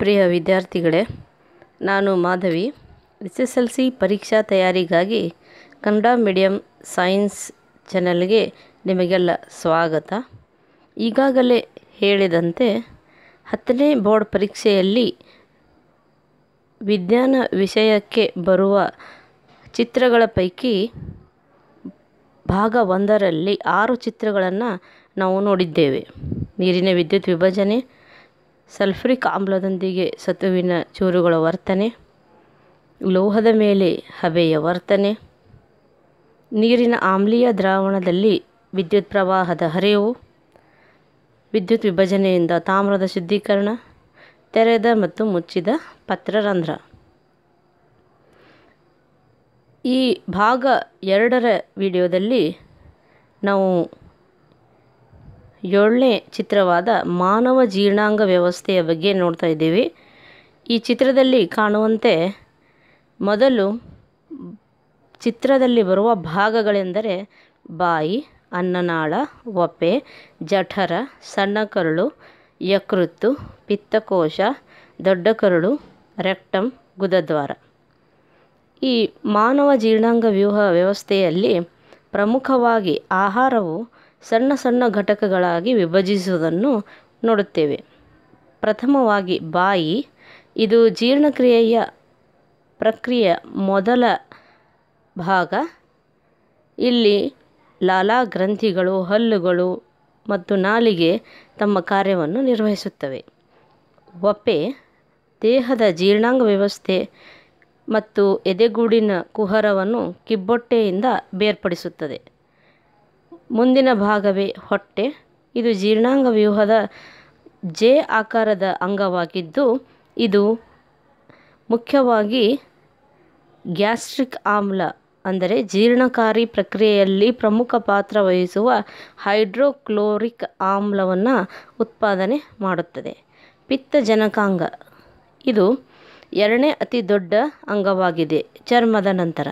ಪ್ರಿಯ ವಿದ್ಯಾರ್ಥಿಗಳೇ ನಾನು Madhavi S S L C ಪರೀಕ್ಷಾ ತಯಾರಿಗಾಗಿ ಕನ್ನಡ ಮೀಡಿಯಂ ಸೈನ್ಸ್ ಚಾನೆಲ್ಗೆ ನಿಮಗೆಲ್ಲ ಸ್ವಾಗತ ಈಗಾಗಲೇ ಹೇಳಿದಂತೆ ಹತ್ತನೇ ಬೋರ್ಡ್ ಪರೀಕ್ಷೆಯಲ್ಲಿ ವಿಜ್ಞಾನ ವಿಷಯಕ್ಕೆ ಬರುವ ಚಿತ್ರಗಳ ಪೈಕಿ ಭಾಗ ಒಂದರಲ್ಲಿ ಆರು ಚಿತ್ರಗಳನ್ನು ನಾವು ನೋಡಿದ್ದೇವೆ ನೀರಿನ ವಿದ್ಯುತ್ ವಿಭಜನೆ ಸಲ್ಫ್ರಿಕ್ ಆಮ್ಲದೊಂದಿಗೆ ಸತುವಿನ ಚೂರುಗಳ ವರ್ತನೆ ಲೋಹದ ಮೇಲೆ ಹಬೆಯ ವರ್ತನೆ ನೀರಿನ ಆಮ್ಲೀಯ ದ್ರಾವಣದಲ್ಲಿ ವಿದ್ಯುತ್ ಪ್ರವಾಹದ ಹರಿವು ವಿದ್ಯುತ್ ವಿಭಜನೆಯಿಂದ ತಾಮ್ರದ ಶುದ್ಧೀಕರಣ ತೆರೆದ ಮತ್ತು ಮುಚ್ಚಿದ ಪತ್ರರಂಧ್ರ ಈ ಭಾಗ ಎರಡರ ವಿಡಿಯೋದಲ್ಲಿ ನಾವು ಏಳನೇ ಚಿತ್ರವಾದ ಮಾನವ ಜೀರ್ಣಾಂಗ ವ್ಯವಸ್ಥೆಯ ಬಗ್ಗೆ ನೋಡ್ತಾ ಇದ್ದೀವಿ ಈ ಚಿತ್ರದಲ್ಲಿ ಕಾಣುವಂತೆ ಮೊದಲು ಚಿತ್ರದಲ್ಲಿ ಬರುವ ಭಾಗಗಳೆಂದರೆ ಬಾಯಿ ಅನ್ನನಾಳ ಒಪ್ಪೆ ಜಠರ ಸಣ್ಣ ಕರುಳು ಯಕೃತ್ತು ಪಿತ್ತಕೋಶ ದೊಡ್ಡ ಕರುಳು ರೆಕ್ಟಮ್ ಗುದದ್ವಾರ ಈ ಮಾನವ ಜೀರ್ಣಾಂಗ ವ್ಯೂಹ ವ್ಯವಸ್ಥೆಯಲ್ಲಿ ಪ್ರಮುಖವಾಗಿ ಆಹಾರವು ಸಣ್ಣ ಸಣ್ಣ ಘಟಕಗಳಾಗಿ ವಿಭಜಿಸುವುದನ್ನು ನೋಡುತ್ತೇವೆ ಪ್ರಥಮವಾಗಿ ಬಾಯಿ ಇದು ಜೀರ್ಣಕ್ರಿಯೆಯ ಪ್ರಕ್ರಿಯೆ ಮೊದಲ ಭಾಗ ಇಲ್ಲಿ ಲಾಲಾ ಗ್ರಂಥಿಗಳು ಹಲ್ಲುಗಳು ಮತ್ತು ನಾಲಿಗೆ ತಮ್ಮ ಕಾರ್ಯವನ್ನು ನಿರ್ವಹಿಸುತ್ತವೆ ಒಪ್ಪೆ ದೇಹದ ಜೀರ್ಣಾಂಗ ವ್ಯವಸ್ಥೆ ಮತ್ತು ಎದೆಗೂಡಿನ ಕುಹರವನ್ನು ಕಿಬ್ಬೊಟ್ಟೆಯಿಂದ ಬೇರ್ಪಡಿಸುತ್ತದೆ ಮುಂದಿನ ಭಾಗವೇ ಹೊಟ್ಟೆ ಇದು ಜೀರ್ಣಾಂಗ ವ್ಯೂಹದ ಜೆ ಆಕಾರದ ಅಂಗವಾಗಿದ್ದು ಇದು ಮುಖ್ಯವಾಗಿ ಗ್ಯಾಸ್ಟ್ರಿಕ್ ಆಮ್ಲ ಅಂದರೆ ಜೀರ್ಣಕಾರಿ ಪ್ರಕ್ರಿಯೆಯಲ್ಲಿ ಪ್ರಮುಖ ಪಾತ್ರ ವಹಿಸುವ ಹೈಡ್ರೋಕ್ಲೋರಿಕ್ ಆಮ್ಲವನ್ನು ಉತ್ಪಾದನೆ ಮಾಡುತ್ತದೆ ಪಿತ್ತಜನಕಾಂಗ ಇದು ಎರಡನೇ ಅತಿ ದೊಡ್ಡ ಅಂಗವಾಗಿದೆ ಚರ್ಮದ ನಂತರ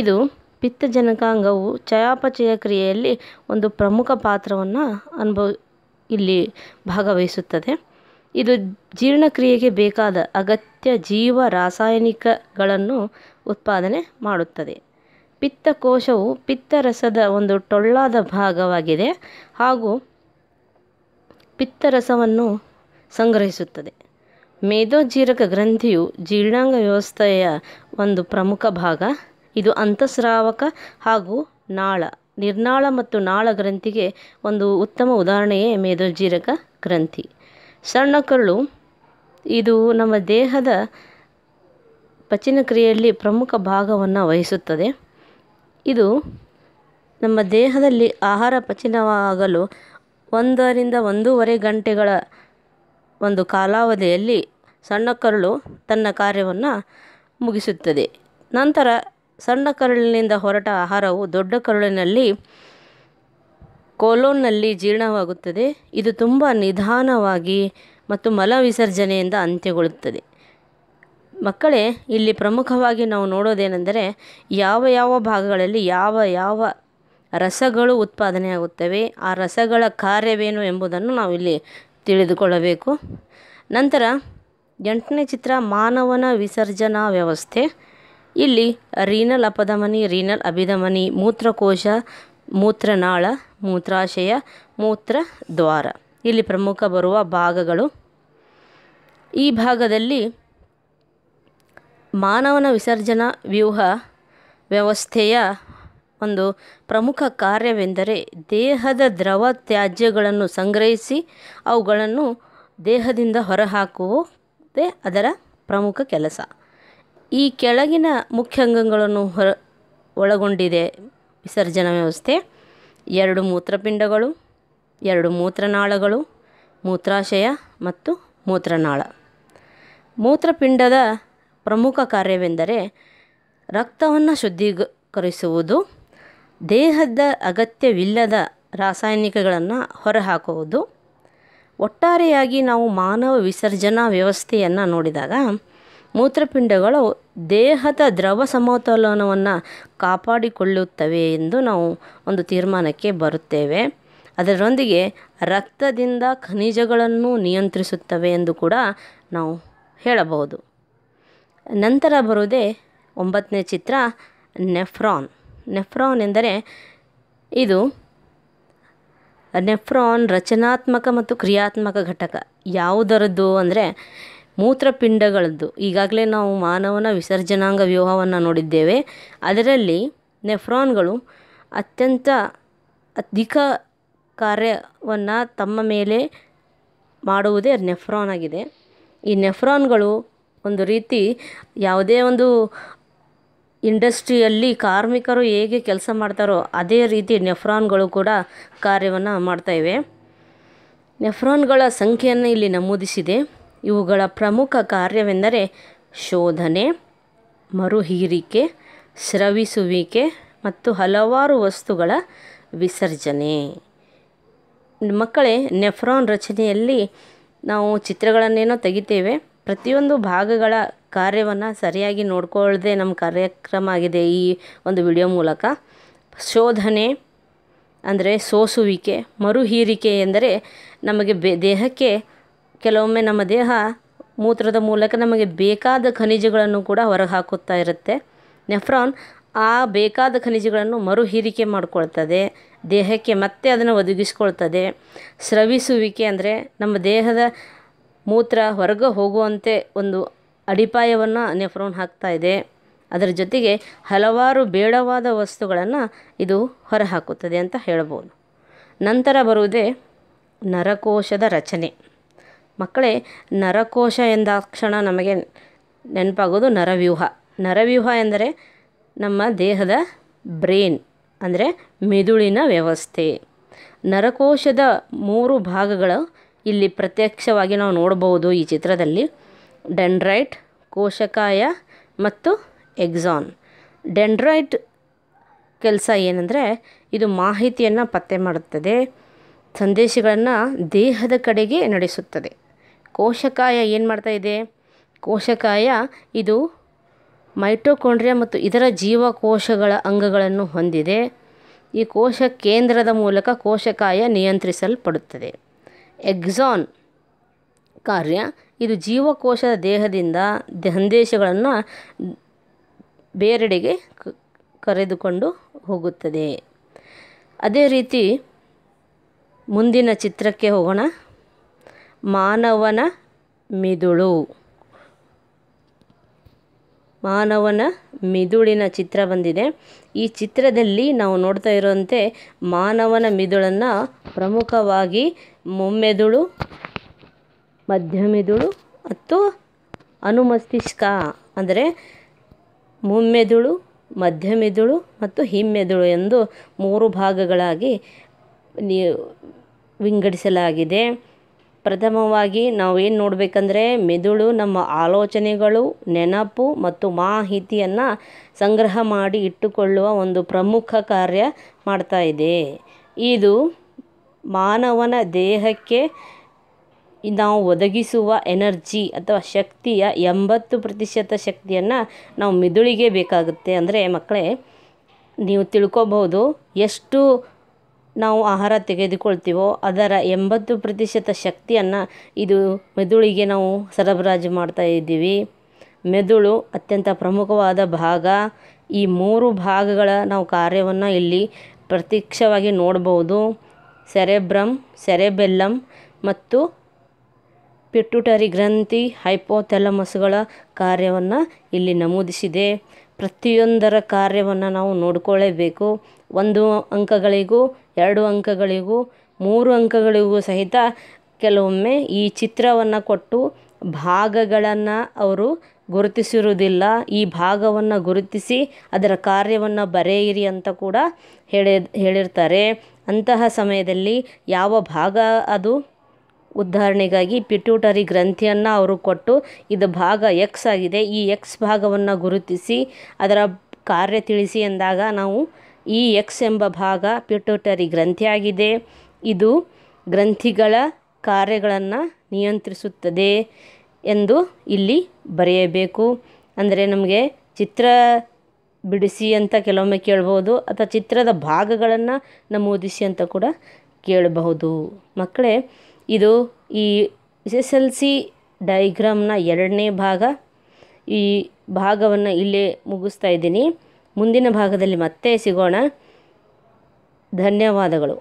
ಇದು ಪಿತ್ತಜನಕಾಂಗವು ಚಯಾಪಚಯ ಕ್ರಿಯೆಯಲ್ಲಿ ಒಂದು ಪ್ರಮುಖ ಪಾತ್ರವನ್ನು ಅನುಭವ ಇಲ್ಲಿ ಭಾಗವಹಿಸುತ್ತದೆ ಇದು ಜೀರ್ಣಕ್ರಿಯೆಗೆ ಬೇಕಾದ ಅಗತ್ಯ ಜೀವ ರಾಸಾಯನಿಕಗಳನ್ನು ಉತ್ಪಾದನೆ ಮಾಡುತ್ತದೆ ಪಿತ್ತಕೋಶವು ಪಿತ್ತರಸದ ಒಂದು ಟೊಳ್ಳಾದ ಭಾಗವಾಗಿದೆ ಹಾಗೂ ಪಿತ್ತರಸವನ್ನು ಸಂಗ್ರಹಿಸುತ್ತದೆ ಮೇಧೋಜೀರಕ ಗ್ರಂಥಿಯು ಜೀರ್ಣಾಂಗ ವ್ಯವಸ್ಥೆಯ ಒಂದು ಪ್ರಮುಖ ಭಾಗ ಇದು ಅಂತಸ್ರಾವಕ ಹಾಗೂ ನಾಳ ನಿರ್ನಾಳ ಮತ್ತು ನಾಳ ಗ್ರಂಥಿಗೆ ಒಂದು ಉತ್ತಮ ಉದಾಹರಣೆಯೇ ಮೇಧೋಜೀರಕ ಗ್ರಂಥಿ ಸಣ್ಣ ಕರುಳು ಇದು ನಮ್ಮ ದೇಹದ ಪಚನಕ್ರಿಯೆಯಲ್ಲಿ ಪ್ರಮುಖ ಭಾಗವನ್ನು ವಹಿಸುತ್ತದೆ ಇದು ನಮ್ಮ ದೇಹದಲ್ಲಿ ಆಹಾರ ಪಚನವಾಗಲು ಒಂದರಿಂದ ಒಂದೂವರೆ ಗಂಟೆಗಳ ಒಂದು ಕಾಲಾವಧಿಯಲ್ಲಿ ಸಣ್ಣ ಕರುಳು ತನ್ನ ಕಾರ್ಯವನ್ನು ಮುಗಿಸುತ್ತದೆ ನಂತರ ಸಣ್ಣ ಕರುಳಿನಿಂದ ಹೊರಟ ಆಹಾರವು ದೊಡ್ಡ ಕರುಳಿನಲ್ಲಿ ಕೋಲೋನ್ನಲ್ಲಿ ಜೀರ್ಣವಾಗುತ್ತದೆ ಇದು ತುಂಬ ನಿಧಾನವಾಗಿ ಮತ್ತು ಮಲ ವಿಸರ್ಜನೆಯಿಂದ ಅಂತ್ಯಗೊಳ್ಳುತ್ತದೆ ಮಕ್ಕಳೇ ಇಲ್ಲಿ ಪ್ರಮುಖವಾಗಿ ನಾವು ನೋಡೋದೇನೆಂದರೆ ಯಾವ ಯಾವ ಭಾಗಗಳಲ್ಲಿ ಯಾವ ಯಾವ ರಸಗಳು ಉತ್ಪಾದನೆಯಾಗುತ್ತವೆ ಆ ರಸಗಳ ಕಾರ್ಯವೇನು ಎಂಬುದನ್ನು ನಾವು ಇಲ್ಲಿ ತಿಳಿದುಕೊಳ್ಳಬೇಕು ನಂತರ ಎಂಟನೇ ಚಿತ್ರ ಮಾನವನ ವಿಸರ್ಜನಾ ವ್ಯವಸ್ಥೆ ಇಲ್ಲಿ ರೀನಲ್ ಅಪಧಮನಿ ರೀನಲ್ ಅಭಿಧಮನಿ ಮೂತ್ರಕೋಶ ಮೂತ್ರನಾಳ ಮೂತ್ರಾಶಯ ಮೂತ್ರದ್ವಾರ ಇಲ್ಲಿ ಪ್ರಮುಖ ಬರುವ ಭಾಗಗಳು ಈ ಭಾಗದಲ್ಲಿ ಮಾನವನ ವಿಸರ್ಜನಾ ವ್ಯೂಹ ವ್ಯವಸ್ಥೆಯ ಒಂದು ಪ್ರಮುಖ ಕಾರ್ಯವೆಂದರೆ ದೇಹದ ದ್ರವ ತ್ಯಾಜ್ಯಗಳನ್ನು ಸಂಗ್ರಹಿಸಿ ಅವುಗಳನ್ನು ದೇಹದಿಂದ ಹೊರಹಾಕುವುದೇ ಅದರ ಪ್ರಮುಖ ಕೆಲಸ ಈ ಕೆಳಗಿನ ಮುಖ್ಯ ಅಂಗಗಳನ್ನು ಹೊರ ಒಳಗೊಂಡಿದೆ ವಿಸರ್ಜನಾ ವ್ಯವಸ್ಥೆ ಎರಡು ಮೂತ್ರಪಿಂಡಗಳು ಎರಡು ಮೂತ್ರನಾಳಗಳು ಮೂತ್ರಾಶಯ ಮತ್ತು ಮೂತ್ರನಾಳ ಮೂತ್ರಪಿಂಡದ ಪ್ರಮುಖ ಕಾರ್ಯವೆಂದರೆ ರಕ್ತವನ್ನು ಶುದ್ಧೀಕರಿಸುವುದು ದೇಹದ ಅಗತ್ಯವಿಲ್ಲದ ರಾಸಾಯನಿಕಗಳನ್ನು ಹೊರಹಾಕುವುದು ಒಟ್ಟಾರೆಯಾಗಿ ನಾವು ಮಾನವ ವಿಸರ್ಜನಾ ವ್ಯವಸ್ಥೆಯನ್ನು ನೋಡಿದಾಗ ಮೂತ್ರಪಿಂಡಗಳು ದೇಹದ ದ್ರವ ಸಮತೋಲನವನ್ನು ಕಾಪಾಡಿಕೊಳ್ಳುತ್ತವೆ ಎಂದು ನಾವು ಒಂದು ತೀರ್ಮಾನಕ್ಕೆ ಬರುತ್ತೇವೆ ಅದರೊಂದಿಗೆ ರಕ್ತದಿಂದ ಖನಿಜಗಳನ್ನು ನಿಯಂತ್ರಿಸುತ್ತವೆ ಎಂದು ಕೂಡ ನಾವು ಹೇಳಬಹುದು ನಂತರ ಬರುವುದೇ ಒಂಬತ್ತನೇ ಚಿತ್ರ ನೆಫ್ರಾನ್ ನೆಫ್ರಾನ್ ಎಂದರೆ ಇದು ನೆಫ್ರಾನ್ ರಚನಾತ್ಮಕ ಮತ್ತು ಕ್ರಿಯಾತ್ಮಕ ಘಟಕ ಯಾವುದರದ್ದು ಅಂದರೆ ಮೂತ್ರಪಿಂಡಗಳದ್ದು ಈಗಾಗಲೇ ನಾವು ಮಾನವನ ವಿಸರ್ಜನಾಂಗ ವ್ಯೂಹವನ್ನು ನೋಡಿದ್ದೇವೆ ಅದರಲ್ಲಿ ನೆಫ್ರಾನ್ಗಳು ಅತ್ಯಂತ ಅಧಿಕ ಕಾರ್ಯವನ್ನು ತಮ್ಮ ಮೇಲೆ ಮಾಡುವುದೇ ನೆಫ್ರಾನ್ ಆಗಿದೆ ಈ ನೆಫ್ರಾನ್ಗಳು ಒಂದು ರೀತಿ ಯಾವುದೇ ಒಂದು ಇಂಡಸ್ಟ್ರಿಯಲ್ಲಿ ಕಾರ್ಮಿಕರು ಹೇಗೆ ಕೆಲಸ ಮಾಡ್ತಾರೋ ಅದೇ ರೀತಿ ನೆಫ್ರಾನ್ಗಳು ಕೂಡ ಕಾರ್ಯವನ್ನು ಮಾಡ್ತಾಯಿವೆ ನೆಫ್ರಾನ್ಗಳ ಸಂಖ್ಯೆಯನ್ನು ಇಲ್ಲಿ ನಮೂದಿಸಿದೆ ಇವುಗಳ ಪ್ರಮುಖ ಕಾರ್ಯವೆಂದರೆ ಶೋಧನೆ ಮರುಹೀರಿಕೆ ಸ್ರವಿಸುವಿಕೆ ಮತ್ತು ಹಲವಾರು ವಸ್ತುಗಳ ವಿಸರ್ಜನೆ ಮಕ್ಕಳೇ ನೆಫ್ರಾನ್ ರಚನೆಯಲ್ಲಿ ನಾವು ಚಿತ್ರಗಳನ್ನೇನೋ ತೆಗಿತೇವೆ ಪ್ರತಿಯೊಂದು ಭಾಗಗಳ ಕಾರ್ಯವನ್ನು ಸರಿಯಾಗಿ ನೋಡ್ಕೊಳ್ಳದೆ ನಮ್ಮ ಕಾರ್ಯಕ್ರಮ ಆಗಿದೆ ಈ ಒಂದು ವಿಡಿಯೋ ಮೂಲಕ ಶೋಧನೆ ಅಂದರೆ ಸೋಸುವಿಕೆ ಮರುಹೀರಿಕೆ ಎಂದರೆ ನಮಗೆ ಬೆ ದೇಹಕ್ಕೆ ಕೆಲವೊಮ್ಮೆ ನಮ್ಮ ದೇಹ ಮೂತ್ರದ ಮೂಲಕ ನಮಗೆ ಬೇಕಾದ ಖನಿಜಗಳನ್ನು ಕೂಡ ಹೊರಗೆ ಹಾಕುತ್ತಾ ಇರುತ್ತೆ ನೆಫ್ರಾನ್ ಆ ಬೇಕಾದ ಖನಿಜಗಳನ್ನು ಮರುಹೀರಿಕೆ ಮಾಡಿಕೊಳ್ತದೆ ದೇಹಕ್ಕೆ ಮತ್ತೆ ಅದನ್ನು ಒದಗಿಸ್ಕೊಳ್ತದೆ ಸ್ರವಿಸುವಿಕೆ ಅಂದರೆ ನಮ್ಮ ದೇಹದ ಮೂತ್ರ ಹೊರಗೆ ಹೋಗುವಂತೆ ಒಂದು ಅಡಿಪಾಯವನ್ನು ನೆಫ್ರೋನ್ ಹಾಕ್ತಾ ಇದೆ ಅದರ ಜೊತೆಗೆ ಹಲವಾರು ಬೇಡವಾದ ವಸ್ತುಗಳನ್ನು ಇದು ಹೊರಹಾಕುತ್ತದೆ ಅಂತ ಹೇಳ್ಬೋದು ನಂತರ ಬರುವುದೇ ನರಕೋಶದ ರಚನೆ ಮಕ್ಕಳೇ ನರಕೋಶ ಎಂದಾಕ್ಷಣ ನಮಗೆ ನೆನಪಾಗೋದು ನರವ್ಯೂಹ ನರವ್ಯೂಹ ಎಂದರೆ ನಮ್ಮ ದೇಹದ ಬ್ರೇನ್ ಅಂದರೆ ಮೆದುಳಿನ ವ್ಯವಸ್ಥೆ ನರಕೋಶದ ಮೂರು ಭಾಗಗಳು ಇಲ್ಲಿ ಪ್ರತ್ಯಕ್ಷವಾಗಿ ನಾವು ನೋಡಬಹುದು ಈ ಚಿತ್ರದಲ್ಲಿ ಡೆಂಡ್ರೈಟ್ ಕೋಶಕಾಯ ಮತ್ತು ಎಕ್ಸಾನ್ ಡೆಂಡ್ರೈಟ್ ಕೆಲಸ ಏನಂದರೆ ಇದು ಮಾಹಿತಿಯನ್ನು ಪತ್ತೆ ಮಾಡುತ್ತದೆ ಸಂದೇಶಗಳನ್ನು ದೇಹದ ಕಡೆಗೆ ನಡೆಸುತ್ತದೆ ಕೋಶಕಾಯ ಏನು ಇದೆ ಕೋಶಕಾಯ ಇದು ಮೈಟೊಕೊಂಡ್ರಿಯಾ ಮತ್ತು ಇತರ ಜೀವಕೋಶಗಳ ಅಂಗಗಳನ್ನು ಹೊಂದಿದೆ ಈ ಕೋಶ ಕೇಂದ್ರದ ಮೂಲಕ ಕೋಶಕಾಯ ನಿಯಂತ್ರಿಸಲ್ಪಡುತ್ತದೆ ಎಕ್ಸಾನ್ ಕಾರ್ಯ ಇದು ಜೀವಕೋಶದ ದೇಹದಿಂದ ಸಂದೇಶಗಳನ್ನು ಬೇರೆಡೆಗೆ ಕರೆದುಕೊಂಡು ಹೋಗುತ್ತದೆ ಅದೇ ರೀತಿ ಮುಂದಿನ ಚಿತ್ರಕ್ಕೆ ಹೋಗೋಣ ಮಾನವನ ಮಿದುಳು ಮಾನವನ ಮಿದುಳಿನ ಚಿತ್ರ ಬಂದಿದೆ ಈ ಚಿತ್ರದಲ್ಲಿ ನಾವು ನೋಡ್ತಾ ಇರುವಂತೆ ಮಾನವನ ಮಿದುಳನ್ನು ಪ್ರಮುಖವಾಗಿ ಮುಮ್ಮೆದುಳು ಮಧ್ಯಮೆದುಳು ಮತ್ತು ಅನುಮಸ್ತಿಷ್ಕ ಅಂದರೆ ಮುಮ್ಮೆದುಳು ಮಧ್ಯಮೆದುಳು ಮತ್ತು ಹಿಮ್ಮೆದುಳು ಎಂದು ಮೂರು ಭಾಗಗಳಾಗಿ ವಿಂಗಡಿಸಲಾಗಿದೆ ಪ್ರಥಮವಾಗಿ ನಾವು ಏನು ನೋಡಬೇಕಂದ್ರೆ ಮೆದುಳು ನಮ್ಮ ಆಲೋಚನೆಗಳು ನೆನಪು ಮತ್ತು ಮಾಹಿತಿಯನ್ನು ಸಂಗ್ರಹ ಮಾಡಿ ಇಟ್ಟುಕೊಳ್ಳುವ ಒಂದು ಪ್ರಮುಖ ಕಾರ್ಯ ಮಾಡ್ತಾ ಇದೆ ಇದು ಮಾನವನ ದೇಹಕ್ಕೆ ನಾವು ಒದಗಿಸುವ ಎನರ್ಜಿ ಅಥವಾ ಶಕ್ತಿಯ ಎಂಬತ್ತು ಪ್ರತಿಶತ ಶಕ್ತಿಯನ್ನು ನಾವು ಮೆದುಳಿಗೆ ಬೇಕಾಗುತ್ತೆ ಅಂದರೆ ಮಕ್ಕಳೇ ನೀವು ತಿಳ್ಕೊಬೋದು ಎಷ್ಟು ನಾವು ಆಹಾರ ತೆಗೆದುಕೊಳ್ತೀವೋ ಅದರ ಎಂಬತ್ತು ಪ್ರತಿಶತ ಶಕ್ತಿಯನ್ನು ಇದು ಮೆದುಳಿಗೆ ನಾವು ಸರಬರಾಜು ಮಾಡ್ತಾ ಇದ್ದೀವಿ ಮೆದುಳು ಅತ್ಯಂತ ಪ್ರಮುಖವಾದ ಭಾಗ ಈ ಮೂರು ಭಾಗಗಳ ನಾವು ಕಾರ್ಯವನ್ನು ಇಲ್ಲಿ ಪ್ರತ್ಯಕ್ಷವಾಗಿ ನೋಡಬಹುದು ಸೆರೆಬ್ರಮ್ ಸೆರೆಬೆಲ್ಲಂ ಮತ್ತು ಪಿಟ್ಯುಟರಿ ಗ್ರಂಥಿ ಹೈಪೋಥೆಲಮಸ್ಗಳ ಕಾರ್ಯವನ್ನು ಇಲ್ಲಿ ನಮೂದಿಸಿದೆ ಪ್ರತಿಯೊಂದರ ಕಾರ್ಯವನ್ನು ನಾವು ನೋಡಿಕೊಳ್ಳೇಬೇಕು ಒಂದು ಅಂಕಗಳಿಗೂ ಎರಡು ಅಂಕಗಳಿಗೂ ಮೂರು ಅಂಕಗಳಿಗೂ ಸಹಿತ ಕೆಲವೊಮ್ಮೆ ಈ ಚಿತ್ರವನ್ನು ಕೊಟ್ಟು ಭಾಗಗಳನ್ನು ಅವರು ಗುರುತಿಸಿರುವುದಿಲ್ಲ ಈ ಭಾಗವನ್ನು ಗುರುತಿಸಿ ಅದರ ಕಾರ್ಯವನ್ನು ಬರೆಯಿರಿ ಅಂತ ಕೂಡ ಹೇಳಿ ಹೇಳಿರ್ತಾರೆ ಅಂತಹ ಸಮಯದಲ್ಲಿ ಯಾವ ಭಾಗ ಅದು ಉದಾಹರಣೆಗಾಗಿ ಪಿಟ್ಯೂಟರಿ ಗ್ರಂಥಿಯನ್ನು ಅವರು ಕೊಟ್ಟು ಇದು ಭಾಗ ಎಕ್ಸ್ ಆಗಿದೆ ಈ ಎಕ್ಸ್ ಭಾಗವನ್ನು ಗುರುತಿಸಿ ಅದರ ಕಾರ್ಯ ತಿಳಿಸಿ ಎಂದಾಗ ನಾವು ಈ ಎಕ್ಸ್ ಎಂಬ ಭಾಗ ಪಿಟ್ಯೂಟರಿ ಗ್ರಂಥಿಯಾಗಿದೆ ಇದು ಗ್ರಂಥಿಗಳ ಕಾರ್ಯಗಳನ್ನು ನಿಯಂತ್ರಿಸುತ್ತದೆ ಎಂದು ಇಲ್ಲಿ ಬರೆಯಬೇಕು ಅಂದರೆ ನಮಗೆ ಚಿತ್ರ ಬಿಡಿಸಿ ಅಂತ ಕೆಲವೊಮ್ಮೆ ಕೇಳ್ಬೋದು ಅಥವಾ ಚಿತ್ರದ ಭಾಗಗಳನ್ನು ನಮೂದಿಸಿ ಅಂತ ಕೂಡ ಕೇಳಬಹುದು ಮಕ್ಕಳೇ ಇದು ಈ ಎಸ್ ಎಸ್ ಎಲ್ ಸಿ ಡೈಗ್ರಾಮ್ನ ಎರಡನೇ ಭಾಗ ಈ ಭಾಗವನ್ನು ಇಲ್ಲೇ ಮುಗಿಸ್ತಾ ಇದ್ದೀನಿ ಮುಂದಿನ ಭಾಗದಲ್ಲಿ ಮತ್ತೆ ಸಿಗೋಣ ಧನ್ಯವಾದಗಳು